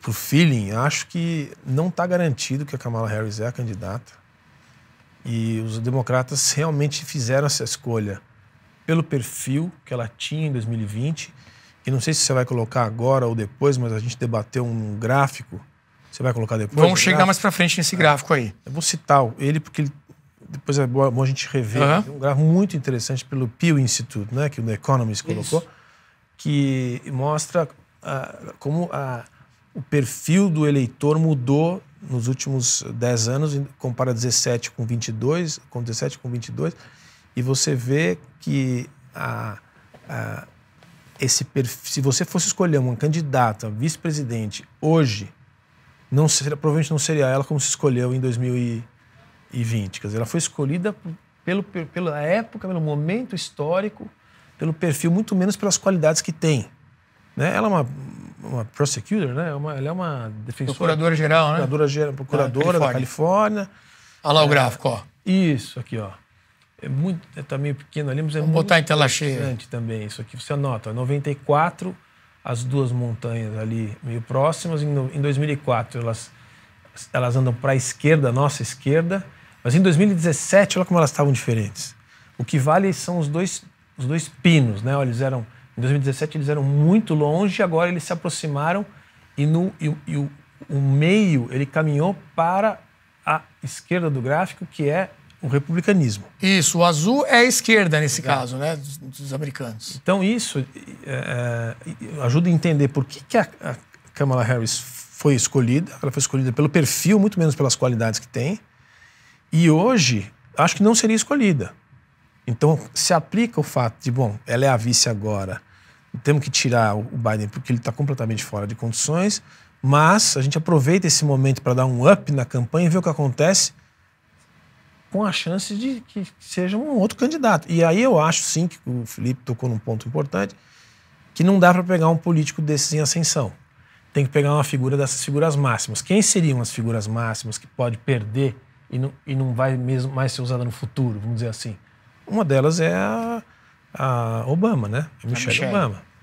por feeling, acho que não está garantido que a Kamala Harris é a candidata. E os democratas realmente fizeram essa escolha pelo perfil que ela tinha em 2020. E não sei se você vai colocar agora ou depois, mas a gente debateu um gráfico. Você vai colocar depois? Vamos chegar gráfico? mais para frente nesse gráfico aí. Eu vou citar ele porque ele, depois é bom é a gente rever. Uhum. Um gráfico muito interessante pelo Pew Institute, né, que o The Economist colocou, Isso. que mostra ah, como a o perfil do eleitor mudou nos últimos 10 anos, compara 17 com 22, com 17 com 22, e você vê que a, a, esse perfil, se você fosse escolher uma candidata vice-presidente hoje, não seria, provavelmente não seria ela como se escolheu em 2020. Quer dizer, ela foi escolhida pelo, pela época, pelo momento histórico, pelo perfil, muito menos pelas qualidades que tem. Né? Ela é uma, uma prosecutor, né? É uma, ela é uma defensora. Procuradora geral, né? Procuradora, geral, procuradora da Califórnia. Olha lá o gráfico, ó. Isso, aqui, ó. É muito, é, tá meio pequeno ali, mas é Vamos muito botar em tela cheia. também isso aqui. Você anota, 94, as duas montanhas ali meio próximas. Em, em 2004, elas, elas andam para a esquerda, nossa esquerda. Mas em 2017, olha como elas estavam diferentes. O que vale são os dois, os dois pinos, né? Olha, eles eram em 2017 eles eram muito longe, agora eles se aproximaram e, no, e, e o, o meio ele caminhou para a esquerda do gráfico, que é o republicanismo. Isso, o azul é a esquerda nesse Exato. caso, né, dos, dos, americanos. Então isso é, é ajuda a entender por que, que a, a Kamala Harris foi escolhida. Ela foi escolhida pelo perfil, muito menos pelas qualidades que tem. E hoje, acho que não seria escolhida. Então, se aplica o fato de, bom, ela é a vice agora, temos que tirar o Biden porque ele está completamente fora de condições, mas a gente aproveita esse momento para dar um up na campanha e ver o que acontece com a chance de que seja um outro candidato. E aí eu acho, sim, que o Felipe tocou num ponto importante, que não dá para pegar um político desses em ascensão. Tem que pegar uma figura dessas figuras máximas. Quem seriam as figuras máximas que pode perder e não, e não vai mesmo mais ser usada no futuro, vamos dizer assim? Uma delas é a, a Obama, né? A Michelle, a Michelle. Obama.